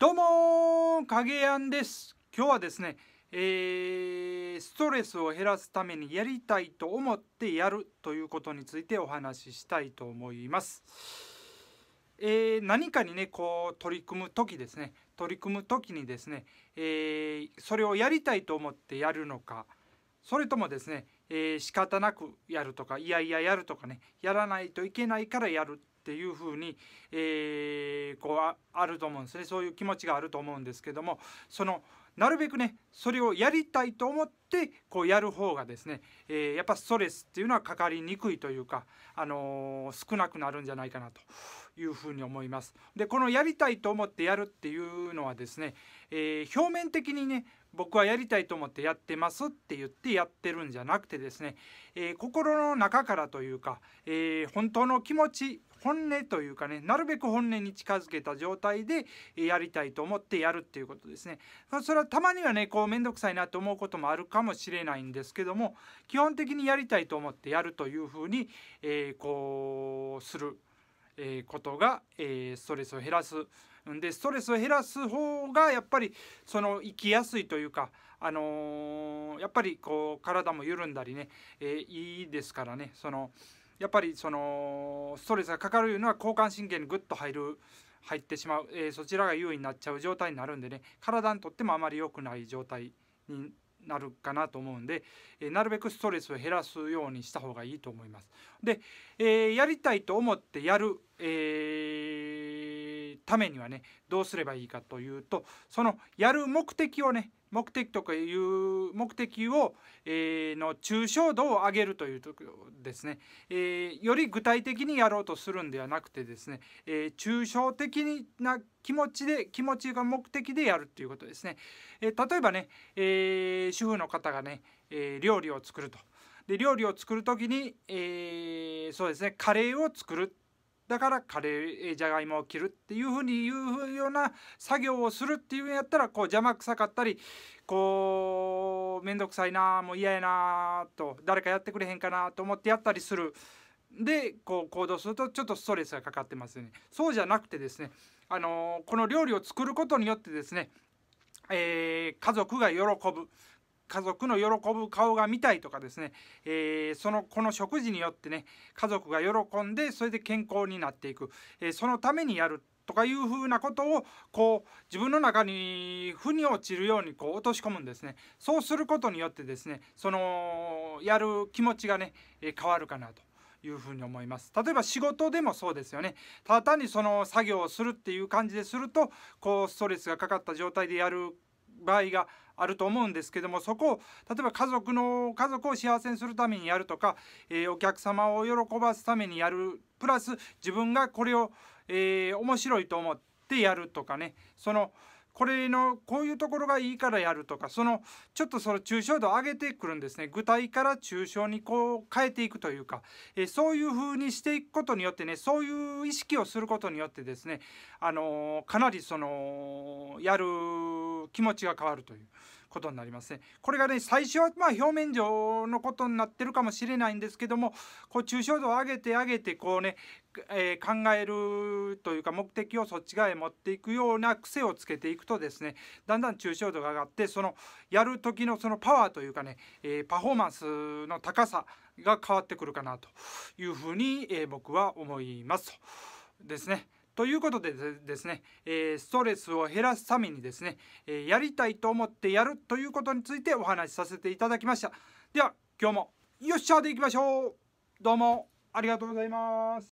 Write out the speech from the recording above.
どうも影やんです今日はですね、えー、ストレスを減らすためにやりたいと思ってやるということについてお話ししたいと思います。えー、何かにねこう取り組む時ですね取り組む時にですね、えー、それをやりたいと思ってやるのかそれともですね、えー、仕方なくやるとかいやいややるとかねやらないといけないからやるっていうふうに、えー、こうああると思うんですねそういう気持ちがあると思うんですけどもそのなるべくねそれをやりたいと思ってこうやる方がですね、えー、やっぱストレスっていうのはかかりにくいというか、あのー、少なくなるんじゃないかなというふうに思います。でこのやりたいと思ってやるっていうのはですね、えー、表面的にね僕はやりたいと思ってやってますって言ってやってるんじゃなくてですね、え心の中からというか、え本当の気持ち本音というかねなるべく本音に近づけた状態でやりたいと思ってやるっていうことですねそれはたまにはねこう面倒くさいなと思うこともあるかもしれないんですけども基本的にやりたいと思ってやるというふうに、えー、こうする、えことが、えー、ストレスを減らすでストレスを減らす方がやっぱりその生きやすいというか、あのー、やっぱりこう体も緩んだりね、えー、いいですからねその、やっぱりそのストレスがかかるのは交感神経にぐっと入る入ってしまう、えー、そちらが優位になっちゃう状態になるんでね体にとってもあまり良くない状態になるかなと思うんで、えー、なるべくストレスを減らすようにした方がいいと思います。で、えー、やりたいと思ってやる、えー、ためにはねどうすればいいかというとそのやる目的をね目的とかいう目的を、えー、の抽象度を上げるというところですね、えー、より具体的にやろうとするんではなくてですね、えー、抽象的な気持ちで気持ちが目的でやるということですね、えー、例えばね、えー、主婦の方がね、えー、料理を作るとで料理を作る時に、えー、そうですねカレーを作るだからカレーじゃがいもを切るっていうふうにいうような作業をするっていうんやったらこう邪魔くさかったりこう面倒くさいなもう嫌やなと誰かやってくれへんかなと思ってやったりするでこう行動するとちょっとストレスがかかってますよね。そうじゃなくてですねあのこの料理を作ることによってですねえー、家族が喜ぶ家族の喜ぶ顔が見たいとかですね、えー、そのこの食事によってね家族が喜んでそれで健康になっていく、えー、そのためにやるとかいうふうなことをこう自分の中に腑に落ちるようにこう落とし込むんですねそうすることによってですねそのやる気持ちがね変わるかなというふに思います例えば仕事でもそうですよねただ単にその作業をするっていう感じでするとこうストレスがかかった状態でやる場合があると思うんですけどもそこを例えば家族の家族を幸せにするためにやるとか、えー、お客様を喜ばすためにやるプラス自分がこれを、えー、面白いと思ってやるとかねそのこれのこういうところがいいからやるとかそのちょっとその抽象度を上げてくるんですね具体から抽象にこう変えていくというか、えそういうふうにしていくことによってねそういう意識をすることによってですね、あのかなりそのやる気持ちが変わるという。ことになりますね。これがね最初はま表面上のことになってるかもしれないんですけどもこう抽象度を上げて上げてこうね、えー、考えるというか目的をそっち側へ持っていくような癖をつけていくとですねだんだん抽象度が上がってそのやる時のそのパワーというかね、えー、パフォーマンスの高さが変わってくるかなというふうに、えー、僕は思います。ですね。ということでですね、えストレスを減らすためにですね、えやりたいと思ってやるということについてお話しさせていただきましたでは今日もよっしゃでいきましょうどうもありがとうございます